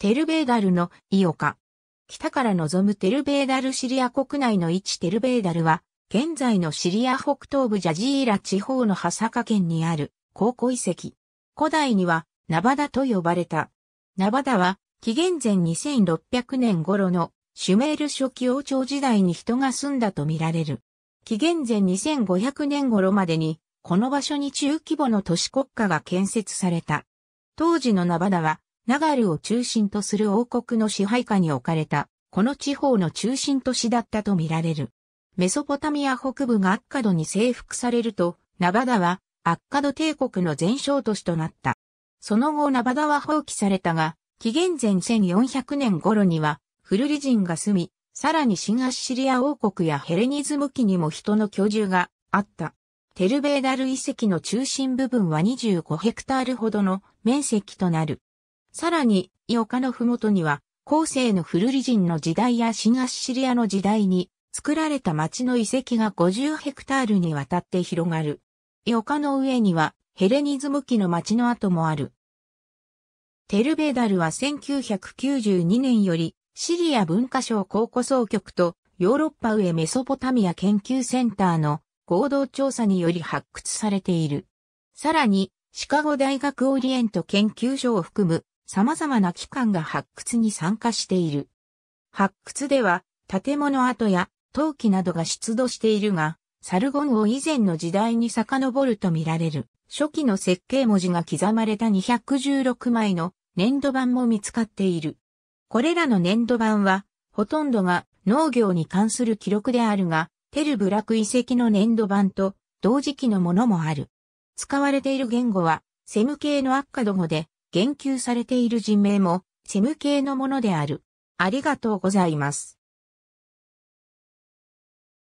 テルベーダルのイオカ。北から望むテルベーダルシリア国内の位置テルベーダルは、現在のシリア北東部ジャジーラ地方のハサカ県にある高古遺跡。古代にはナバダと呼ばれた。ナバダは紀元前2600年頃のシュメール初期王朝時代に人が住んだとみられる。紀元前2500年頃までにこの場所に中規模の都市国家が建設された。当時のナバダはナガルを中心とする王国の支配下に置かれた、この地方の中心都市だったとみられる。メソポタミア北部がアッカドに征服されると、ナバダはアッカド帝国の前哨都市となった。その後ナバダは放棄されたが、紀元前1400年頃には、フルリ人が住み、さらに新アッシリア王国やヘレニズム期にも人の居住があった。テルベーダル遺跡の中心部分は25ヘクタールほどの面積となる。さらに、丘のふもとには、後世のフルリ人の時代や新アッシリアの時代に作られた町の遺跡が50ヘクタールにわたって広がる。丘の上にはヘレニズム期の町の跡もある。テルベダルは1992年よりシリア文化省考古総局とヨーロッパ上メソポタミア研究センターの合同調査により発掘されている。さらに、シカゴ大学オリエント研究所を含む様々な機関が発掘に参加している。発掘では、建物跡や陶器などが出土しているが、サルゴンを以前の時代に遡ると見られる。初期の設計文字が刻まれた216枚の粘土板も見つかっている。これらの粘土板は、ほとんどが農業に関する記録であるが、テルブラク遺跡の粘土板と同時期のものもある。使われている言語は、セム系のアッカド語で、言及されている人名も、セム系のものである。ありがとうございます。